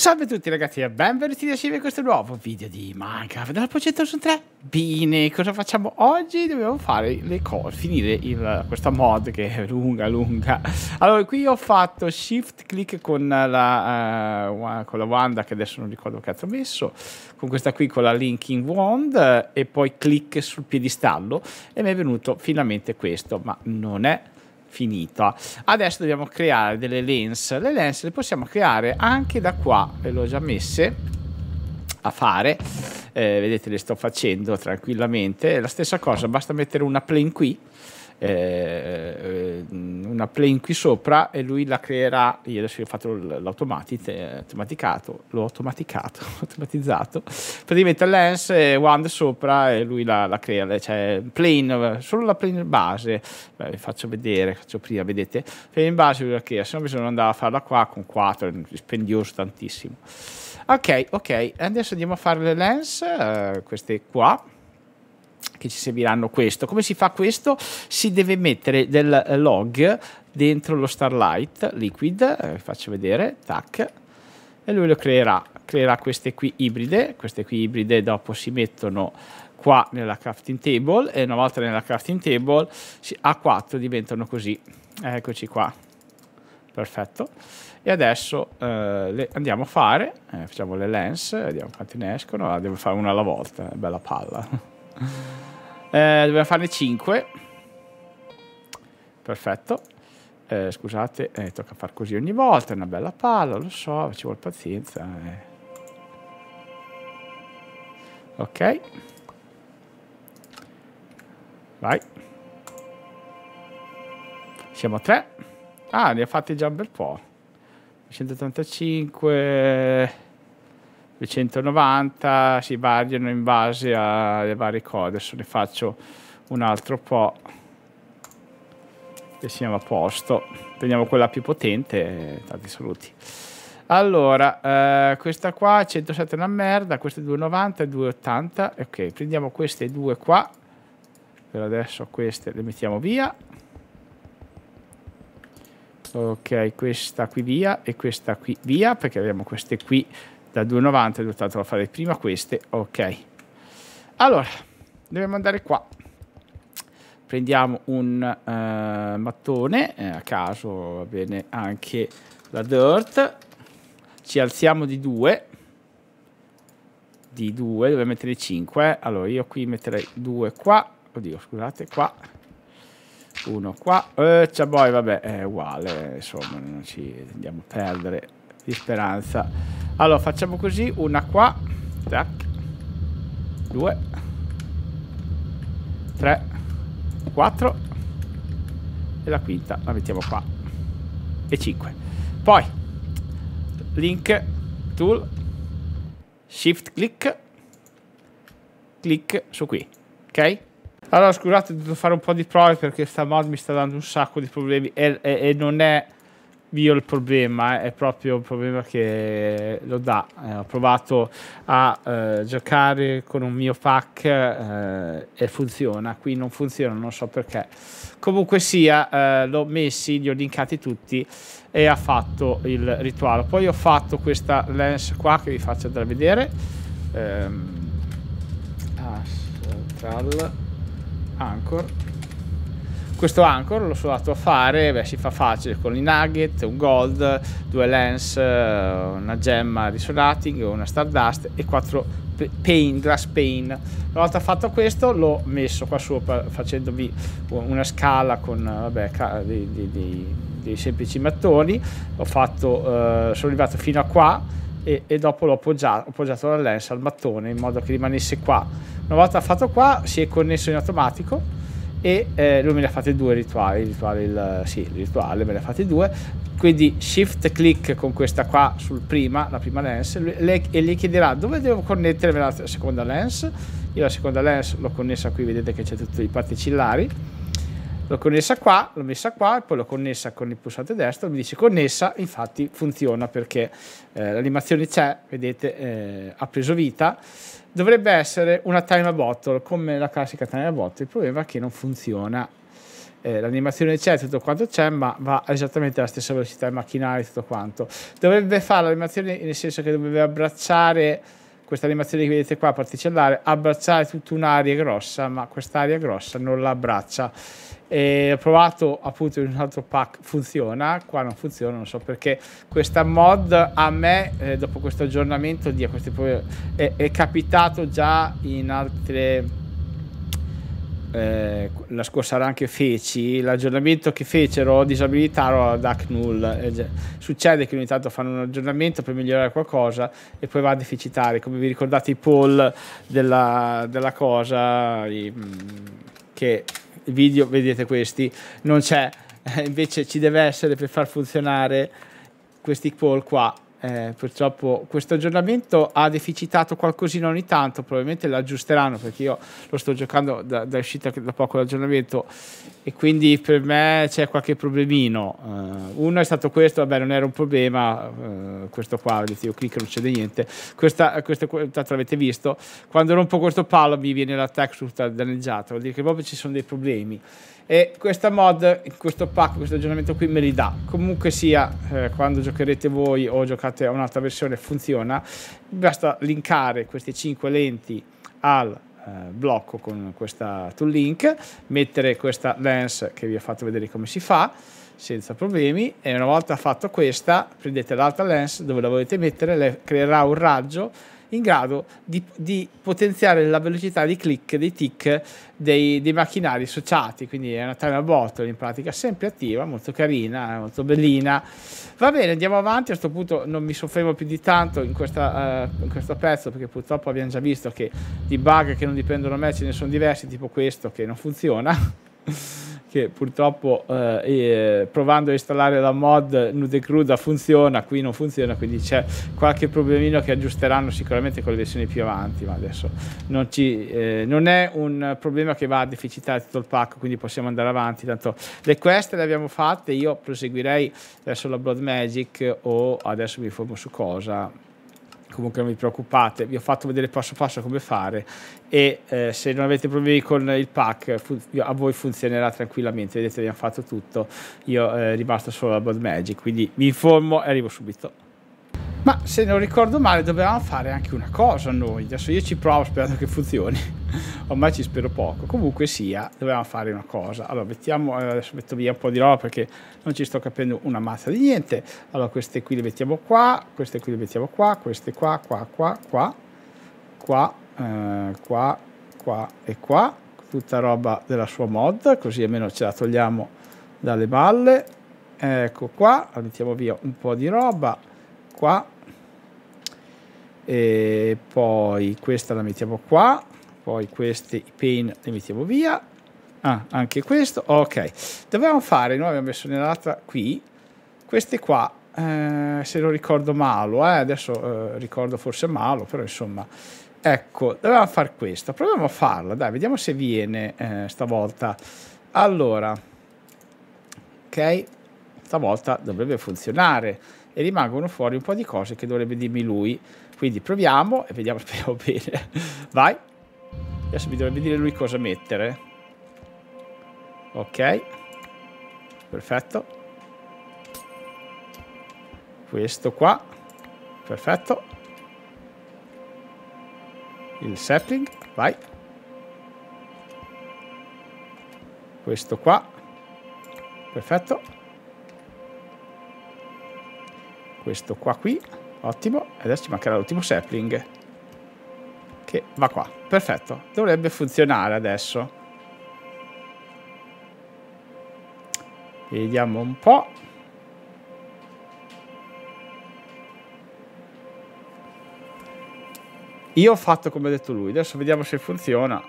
Salve a tutti ragazzi e benvenuti da Civi questo nuovo video di Minecraft della Progetto su 3 Bene, cosa facciamo oggi? Dobbiamo fare le cose, finire il, questa mod che è lunga lunga Allora qui ho fatto shift click con la, uh, con la wanda che adesso non ricordo che cazzo messo Con questa qui con la linking wand e poi click sul piedistallo E mi è venuto finalmente questo ma non è finita. Adesso dobbiamo creare delle lens. Le lens le possiamo creare anche da qua, ve l'ho già messe a fare. Eh, vedete le sto facendo tranquillamente. La stessa cosa, basta mettere una plane qui eh, eh, una plane qui sopra e lui la creerà, io adesso ho fatto l'automaticato, eh, l'ho automaticato, automatizzato, praticamente lens e wand sopra e lui la, la crea, cioè plane, solo la plane base, Beh, vi faccio vedere, faccio prima, vedete, plane base lui la crea, se no bisogna andare a farla qua con 4, è spendioso tantissimo. Ok, ok, adesso andiamo a fare le lens, eh, queste qua che ci serviranno questo. Come si fa questo? Si deve mettere del log dentro lo Starlight Liquid, eh, vi faccio vedere, tac, e lui lo creerà, creerà queste qui ibride, queste qui ibride dopo si mettono qua nella crafting table e una volta nella crafting table A4 diventano così, eccoci qua, perfetto. E adesso eh, le andiamo a fare, eh, facciamo le lens, vediamo quante ne escono, ah, devo fare una alla volta, eh, bella palla. Eh, dobbiamo farne 5. Perfetto. Eh, scusate, eh, tocca far così ogni volta, è una bella palla, lo so, ci vuole pazienza. Eh. Ok. Vai. Siamo a 3. Ah, ne ha fatti già un bel po'. 185 le 190 si variano in base alle varie cose adesso ne faccio un altro po' e siamo a posto prendiamo quella più potente eh, tanti saluti allora eh, questa qua 107 è una merda queste 290 e 280 ok prendiamo queste due qua per adesso queste le mettiamo via ok questa qui via e questa qui via perché abbiamo queste qui da 2,90 ho tanto a fare prima queste ok allora dobbiamo andare qua prendiamo un uh, mattone eh, a caso va bene anche la dirt ci alziamo di 2 di 2 dove mettere 5 allora io qui metterei 2 qua oddio scusate qua uno qua eh, c'è poi boh, vabbè è uguale insomma non ci andiamo a perdere di speranza allora, facciamo così. Una qua. Tac. Due. Tre. Quattro. E la quinta la mettiamo qua. E cinque. Poi. Link. Tool. Shift click. Clic su qui. Ok? Allora, scusate, ho dovuto fare un po' di prove perché sta mod mi sta dando un sacco di problemi e, e, e non è io il problema è proprio il problema che lo dà. Eh, ho provato a eh, giocare con un mio pack eh, e funziona, qui non funziona, non so perché. Comunque sia, eh, l'ho messi, li ho linkati tutti e ha fatto il rituale. Poi ho fatto questa lens qua che vi faccio andare a vedere. Ehm, Astral Anchor questo Anchor l'ho solato a fare, beh, si fa facile con i nugget, un gold, due lens, eh, una gemma di sonating, una stardust e quattro pain, glass pain. Una volta fatto questo l'ho messo qua sopra facendovi una scala con eh, vabbè, dei, dei, dei, semplici mattoni, ho fatto, eh, sono arrivato fino a qua e, e dopo l'ho appoggiato, ho appoggiato la lens al mattone in modo che rimanesse qua. Una volta fatto qua si è connesso in automatico e eh, lui me ne ha fatti due rituali, rituali il, sì, il rituale me ne ha fatti due, quindi shift click con questa qua sul prima, la prima lens, le, e gli chiederà dove devo connettere la seconda lens, io la seconda lens l'ho connessa qui, vedete che c'è tutti i particillari, l'ho connessa qua, l'ho messa qua e poi l'ho connessa con il pulsante destro, mi dice connessa, infatti funziona perché eh, l'animazione c'è, vedete, eh, ha preso vita. Dovrebbe essere una time bottle, come la classica time bottle, il problema è che non funziona. Eh, l'animazione c'è, tutto quanto c'è, ma va esattamente alla stessa velocità del macchinario tutto quanto. Dovrebbe fare l'animazione nel senso che dovrebbe abbracciare questa animazione che vedete qua particellare, abbracciare tutta un'area grossa, ma quest'area grossa non la abbraccia. E ho provato appunto in un altro pack, funziona, qua non funziona, non so perché questa mod a me eh, dopo questo aggiornamento di, è, è capitato già in altre eh, la scorsa run che feci, l'aggiornamento che fecero disabilitarono la DAC null. Eh, succede che ogni tanto fanno un aggiornamento per migliorare qualcosa e poi va a deficitare. Come vi ricordate i poll della, della cosa, i, mm, che il video, vedete questi, non c'è. invece ci deve essere per far funzionare questi poll qua eh, purtroppo questo aggiornamento ha deficitato qualcosina ogni tanto, probabilmente l'aggiusteranno perché io lo sto giocando da, da uscita da poco l'aggiornamento e quindi per me c'è qualche problemino. Uh, uno è stato questo, vabbè non era un problema, uh, questo qua, vedete io clicco non c'è niente, questa, questa tanto l'avete visto, quando rompo questo palo mi viene la texture danneggiata, vuol dire che proprio ci sono dei problemi. E questa mod, questo pack, questo aggiornamento qui me li dà. Comunque sia, eh, quando giocherete voi o giocate a un'altra versione funziona, basta linkare queste 5 lenti al eh, blocco con questa tool link, mettere questa lens che vi ho fatto vedere come si fa senza problemi e una volta fatto questa prendete l'altra lens dove la volete mettere, le creerà un raggio in grado di, di potenziare la velocità di click dei tick dei, dei macchinari associati. Quindi è una timer bottle in pratica sempre attiva, molto carina, molto bellina. Va bene, andiamo avanti. A questo punto non mi soffermo più di tanto in, questa, uh, in questo pezzo perché purtroppo abbiamo già visto che di bug che non dipendono da me ce ne sono diversi, tipo questo che non funziona che purtroppo eh, eh, provando a installare la mod nude cruda funziona, qui non funziona, quindi c'è qualche problemino che aggiusteranno sicuramente con le versioni più avanti, ma adesso non, ci, eh, non è un problema che va a deficitare tutto il pacco, quindi possiamo andare avanti, tanto le quest le abbiamo fatte, io proseguirei verso la Blood Magic o adesso mi informo su cosa comunque non vi preoccupate, vi ho fatto vedere passo passo come fare e eh, se non avete problemi con il pack fun- a voi funzionerà tranquillamente, vedete abbiamo fatto tutto, io eh, è rimasto solo la Blood Magic, quindi vi informo e arrivo subito. Ma se non ricordo male dovevamo fare anche una cosa noi, adesso io ci provo sperando che funzioni ormai ci spero poco. Comunque sia, dobbiamo fare una cosa. Allora, mettiamo, eh, adesso metto via un po' di roba perché non ci sto capendo una mazza di niente. Allora, queste qui le mettiamo qua, queste qui le mettiamo qua, queste qua, qua, qua, qua, qua, eh, qua, qua e qua. Tutta roba della sua mod, così almeno ce la togliamo dalle balle. Ecco qua, mettiamo via un po' di roba qua e poi questa la mettiamo qua poi questi pin li mettiamo via ah, anche questo ok dovevamo fare noi abbiamo messo nell'altra qui queste qua eh, se lo ricordo male eh, adesso eh, ricordo forse male però insomma ecco dovevamo fare questa proviamo a farla dai vediamo se viene eh, stavolta allora ok stavolta dovrebbe funzionare e rimangono fuori un po' di cose che dovrebbe dirmi lui quindi proviamo e vediamo speriamo bene vai Adesso mi dovrebbe dire lui cosa mettere. Ok. Perfetto. Questo qua. Perfetto. Il sapling. Vai. Questo qua. Perfetto. Questo qua qui. Ottimo. Adesso ci mancherà l'ultimo sapling che va qua. Perfetto, dovrebbe funzionare adesso. Vediamo un po'. Io ho fatto come ha detto lui, adesso vediamo se funziona.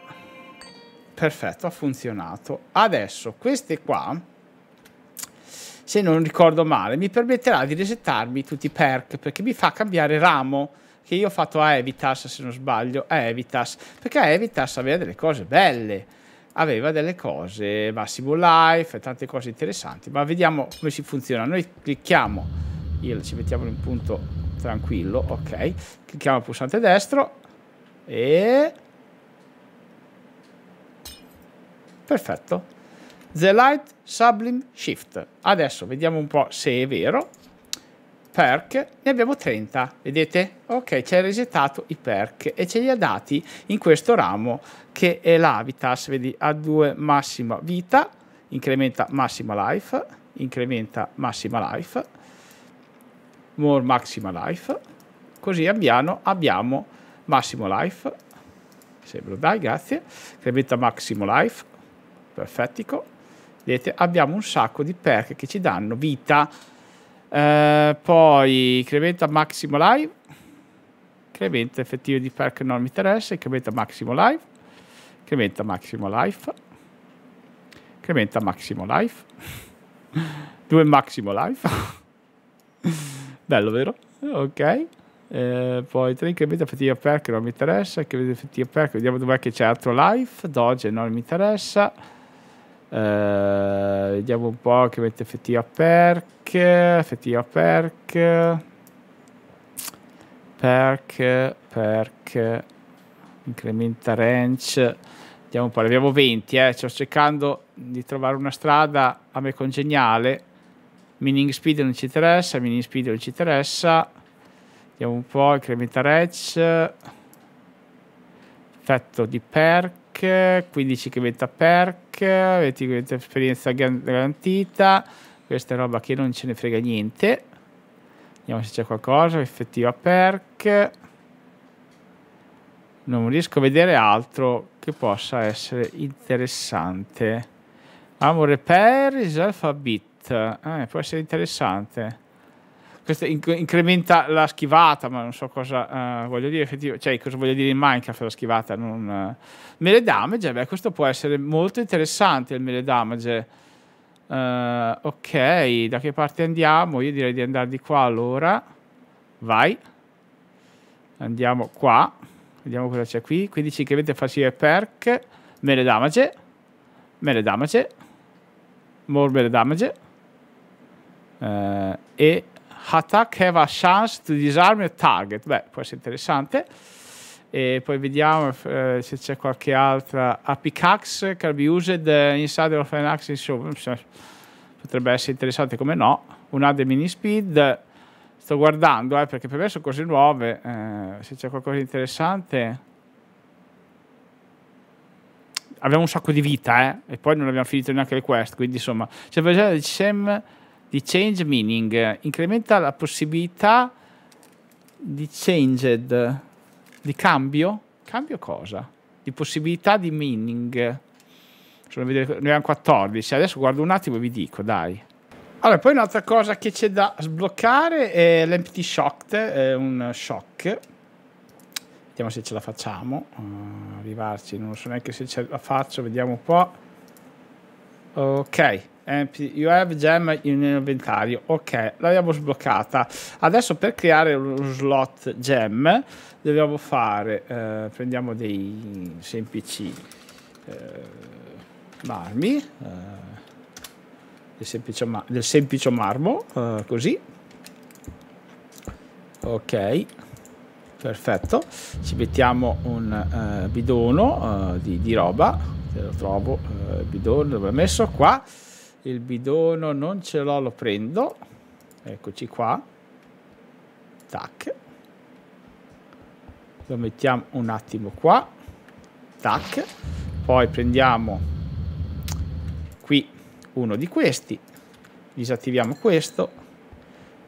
Perfetto, ha funzionato. Adesso, queste qua, se non ricordo male, mi permetterà di resettarmi tutti i perk, perché mi fa cambiare ramo che io ho fatto a ah, Evitas, se non sbaglio, a eh, Evitas, perché Evitas aveva delle cose belle, aveva delle cose, Massimo Life, tante cose interessanti, ma vediamo come si funziona. Noi clicchiamo, io ci mettiamo in un punto tranquillo, ok, clicchiamo il pulsante destro e... Perfetto. The Light Sublime Shift. Adesso vediamo un po' se è vero perk ne abbiamo 30 vedete ok ci ha resettato i perk e ce li ha dati in questo ramo che è l'habitas vedi a 2 massima vita incrementa massima life incrementa massima life more maxima life così abbiamo, abbiamo massimo life se lo dai grazie incrementa massimo life perfettico vedete abbiamo un sacco di perk che ci danno vita eh, poi Creventa Maximo Live, Creventa effettivo di perk non mi interessa, Creventa Maximo Live, Creventa Maximo Life, Creventa Maximo Life, Due Maximo Life, bello vero? Ok. Uh, poi 3 incremento effettivo perk non mi interessa, incremento effettivo perk, vediamo dov'è che c'è altro life, doge non mi interessa, Uh, vediamo un po' che mette effettiva perk. Effettiva perk. Perk. Perk. Incrementa range. Vediamo un po'. abbiamo 20. Eh. Sto cercando di trovare una strada a me congeniale. Mining speed non ci interessa. Mining speed non ci interessa. Vediamo un po'. Incrementa range. Effetto di perk. 15 che vetta perk, 20 che vetta esperienza garantita. Questa è roba che non ce ne frega niente. Vediamo se c'è qualcosa, effettiva perk. Non riesco a vedere altro che possa essere interessante. Amore per riserva bit. Eh, ah, può essere interessante questa inc- incrementa la schivata, ma non so cosa uh, voglio dire, cioè cosa voglio dire in Minecraft la schivata, non, uh. Mele damage, beh, questo può essere molto interessante il mele damage. Uh, ok, da che parte andiamo? Io direi di andare di qua allora. Vai. Andiamo qua. Vediamo cosa c'è qui. 15 che incremento facile perk. Mele damage. Mele damage. More mele damage. Uh, e attack have a chance to disarm a target. Beh, può essere interessante. E poi vediamo eh, se c'è qualche altra. A pickaxe can be used eh, inside of an axe. Potrebbe essere interessante, come no. Un add mini speed. Sto guardando, eh, perché per me sono cose nuove. Eh, se c'è qualcosa di interessante abbiamo un sacco di vita, eh? E poi non abbiamo finito neanche le quest, quindi insomma... Cioè, Sam di change meaning incrementa la possibilità di changed di cambio cambio cosa? di possibilità di meaning sono vedere, noi 14 adesso guardo un attimo e vi dico dai allora poi un'altra cosa che c'è da sbloccare è l'empty shock è un shock vediamo se ce la facciamo uh, arrivarci non so neanche se ce la faccio vediamo un po' ok eh, you have gem in inventario. Ok, l'abbiamo sbloccata. Adesso per creare lo slot gem dobbiamo fare, eh, prendiamo dei semplici eh, marmi, eh, del, semplice ma del semplice marmo, eh, così. Ok, perfetto. Ci mettiamo un eh, bidono di, di, roba. lo trovo, eh, bidone dove l'ho messo qua il bidono non ce l'ho, lo prendo, eccoci qua, tac, lo mettiamo un attimo qua, tac, poi prendiamo qui uno di questi, disattiviamo questo,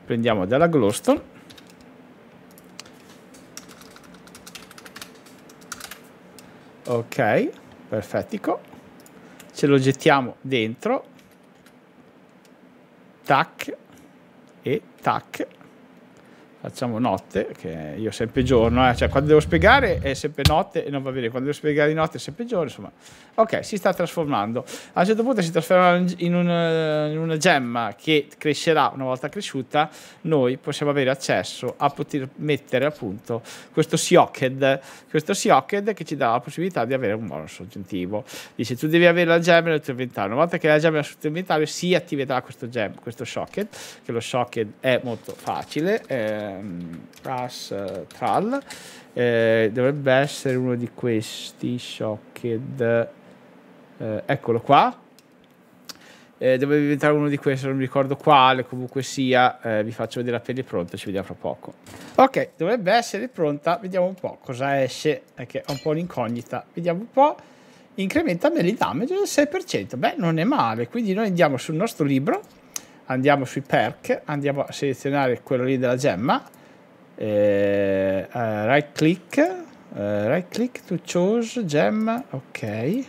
prendiamo della glowstone, ok, perfettico, ce lo gettiamo dentro tac e tac facciamo notte, che io sempre giorno, eh? cioè quando devo spiegare è sempre notte e non va bene, quando devo spiegare di notte è sempre giorno, insomma. Ok, si sta trasformando. A un certo punto si trasforma in, un, in una gemma che crescerà una volta cresciuta, noi possiamo avere accesso a poter mettere appunto questo Siocked, questo Siocked che ci dà la possibilità di avere un bonus aggiuntivo. Dice tu devi avere la gemma nel tuo inventario, una volta che la gemma è nel tuo inventario si attiverà questo gem, questo Shocked, che lo Shocked è molto facile. Eh, um, uh, eh, Tral eh, dovrebbe essere uno di questi Shocked eh, eccolo qua eh, dovrebbe diventare uno di questi non mi ricordo quale comunque sia eh, vi faccio vedere la pelle pronta ci vediamo fra poco ok dovrebbe essere pronta vediamo un po' cosa esce È che è un po' un'incognita vediamo un po' incrementa melee damage del 6% beh non è male quindi noi andiamo sul nostro libro andiamo sui perk, andiamo a selezionare quello lì della gemma, eh, uh, right click, uh, right click to choose gem, ok,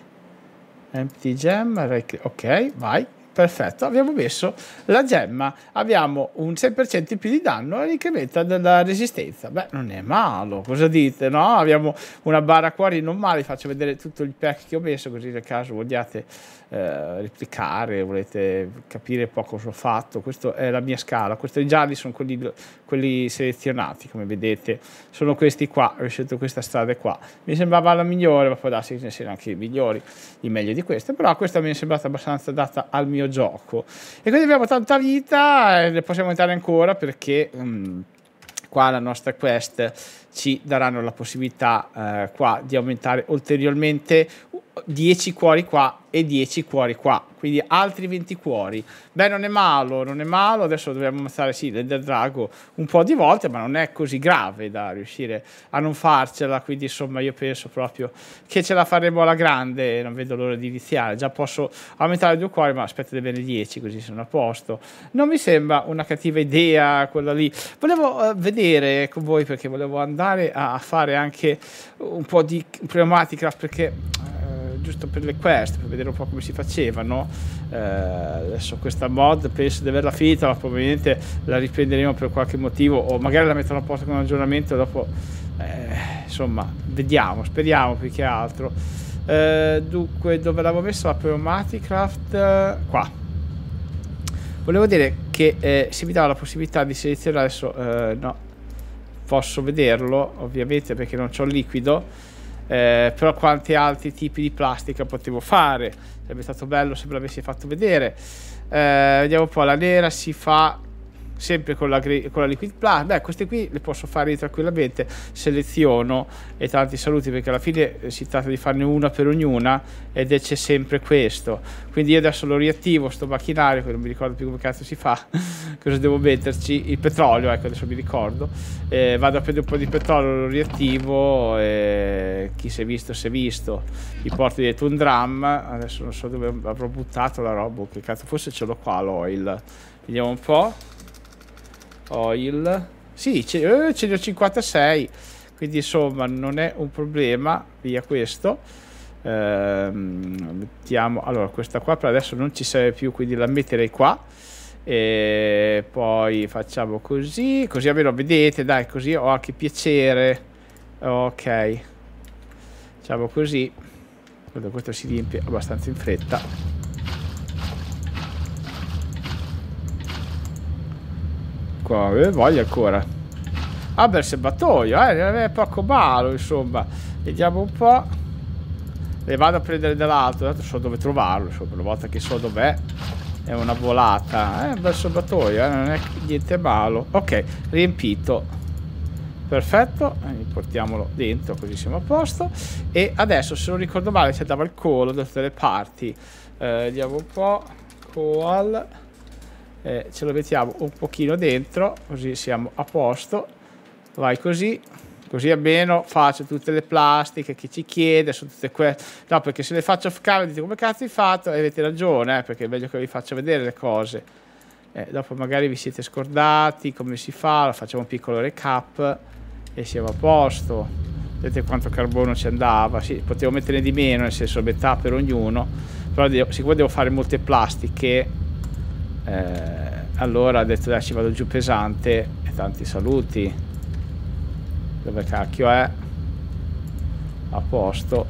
empty gem, right click, ok, vai, perfetto, abbiamo messo la gemma, abbiamo un 6% in più di danno e l'incrementa della resistenza. Beh, non è malo, cosa dite, no? Abbiamo una barra cuori non male, vi faccio vedere tutto il pack che ho messo, così nel caso vogliate eh, replicare, volete capire poco cosa ho fatto. Questa è la mia scala, questi gialli sono quelli, quelli selezionati, come vedete, sono questi qua, ho scelto questa strada qua. Mi sembrava la migliore, ma può darsi che ne siano anche i migliori, i meglio di queste, però questa mi è sembrata abbastanza data al mio mio gioco. E quindi abbiamo tanta vita e le possiamo entrare ancora perché... Um, qua la nostra quest ci daranno la possibilità eh, qua di aumentare ulteriormente 10 cuori qua e 10 cuori qua quindi altri 20 cuori beh non è malo non è malo adesso dobbiamo ammazzare sì l'ender drago un po' di volte ma non è così grave da riuscire a non farcela quindi insomma io penso proprio che ce la faremo alla grande non vedo l'ora di iniziare già posso aumentare due cuori ma aspettate bene 10 così sono a posto non mi sembra una cattiva idea quella lì volevo eh, vedere con voi perché volevo andare andare a fare anche un po' di pneumaticraft perché eh, giusto per le quest, per vedere un po' come si facevano. Eh, adesso questa mod penso di averla finita, ma probabilmente la riprenderemo per qualche motivo o magari la metterò a posto con un aggiornamento dopo, eh, insomma, vediamo, speriamo più che altro. Eh, dunque, dove l'avevo messa la Pneumaticraft? Qua. Volevo dire che eh, se mi dava la possibilità di selezionare adesso, eh, no, posso vederlo ovviamente perché non ho liquido eh, però quanti altri tipi di plastica potevo fare sarebbe stato bello se me l'avessi fatto vedere eh, vediamo un po' la nera si fa sempre con la, con la liquid plant beh queste qui le posso fare tranquillamente seleziono e tanti saluti perché alla fine eh, si tratta di farne una per ognuna ed c'è sempre questo quindi io adesso lo riattivo sto macchinario che non mi ricordo più come cazzo si fa cosa devo metterci il petrolio ecco adesso mi ricordo eh, vado a prendere un po' di petrolio lo riattivo eh, chi si è visto si è visto mi porto di un drum adesso non so dove avrò buttato la roba che cazzo forse ce l'ho qua l'oil vediamo un po' Oil. Sì, ce, eh, ce ne ho 56. Quindi insomma non è un problema. Via questo. Ehm, mettiamo... Allora, questa qua per adesso non ci serve più, quindi la metterei qua. E poi facciamo così. Così almeno vedete, dai, così ho anche piacere. Ok. Facciamo così. Guarda, questo si riempie abbastanza in fretta. qua, eh, voglio ancora. Ah, bel serbatoio, eh, è poco malo, insomma. Vediamo un po'. Le vado a prendere dall'alto, tanto so dove trovarlo, insomma, una volta che so dov'è. È una volata, eh, un bel serbatoio, eh, non è niente malo. Ok, riempito. Perfetto, eh, portiamolo dentro così siamo a posto. E adesso, se non ricordo male, si andava il colo da tutte le parti. Eh, vediamo un po'. Call eh, ce lo mettiamo un pochino dentro così siamo a posto vai così così almeno faccio tutte le plastiche che ci chiede sono tutte quelle no perché se le faccio off camera dite come cazzo hai fatto e avete ragione eh, perché è meglio che vi faccio vedere le cose eh, dopo magari vi siete scordati come si fa facciamo un piccolo recap e siamo a posto vedete quanto carbono ci andava sì, potevo metterne di meno nel senso metà per ognuno però devo, siccome devo fare molte plastiche eh, allora ha detto dai ci vado giù pesante e tanti saluti dove cacchio è a posto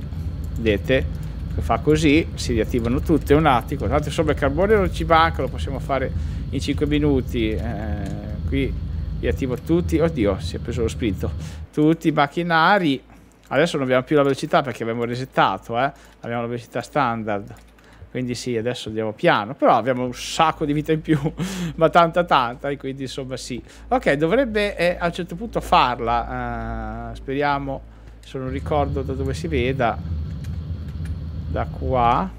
vedete fa così si riattivano tutte un attimo tanto insomma il carbone non ci manca lo possiamo fare in 5 minuti eh, qui riattivo tutti oddio si è preso lo spirito tutti i macchinari adesso non abbiamo più la velocità perché abbiamo resettato eh? abbiamo la velocità standard quindi sì, adesso andiamo piano, però abbiamo un sacco di vita in più, ma tanta tanta, e quindi insomma sì. Ok, dovrebbe eh, a un certo punto farla, uh, speriamo, se non ricordo da dove si veda, da qua.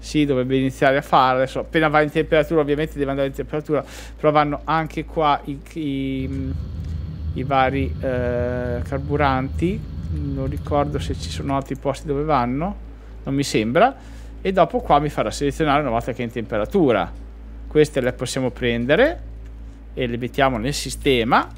Sì, dovrebbe iniziare a farla, adesso appena va in temperatura, ovviamente deve andare in temperatura, però vanno anche qua i, i, i vari uh, carburanti, non ricordo se ci sono altri posti dove vanno non mi sembra, e dopo qua mi farà selezionare una volta che è in temperatura. Queste le possiamo prendere e le mettiamo nel sistema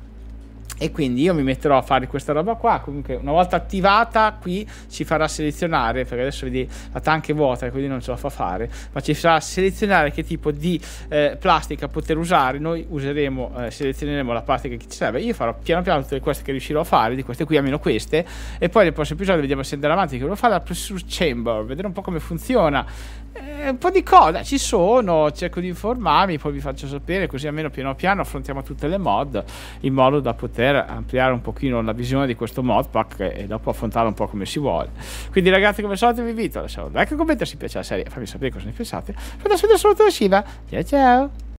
e quindi io mi metterò a fare questa roba qua. Comunque, una volta attivata, qui ci farà selezionare. Perché adesso vedi la tank è vuota e quindi non ce la fa fare. Ma ci farà selezionare che tipo di eh, plastica poter usare. Noi useremo, eh, selezioneremo la plastica che ci serve. Io farò piano piano tutte queste che riuscirò a fare, di queste qui, almeno queste. E poi nel prossimo episodio vediamo se andare avanti. Che volevo fare la pressure chamber, vedere un po' come funziona. Eh, un po' di coda ci sono, cerco di informarmi, poi vi faccio sapere, così almeno piano piano affrontiamo tutte le mod in modo da poter ampliare un pochino la visione di questo mod pack e dopo affrontarlo un po' come si vuole. Quindi ragazzi, come solito vi invito a lasciare un like e un commento se vi piace la serie, fammi sapere cosa ne pensate. Fate subito saluto da Shiva, ciao ciao!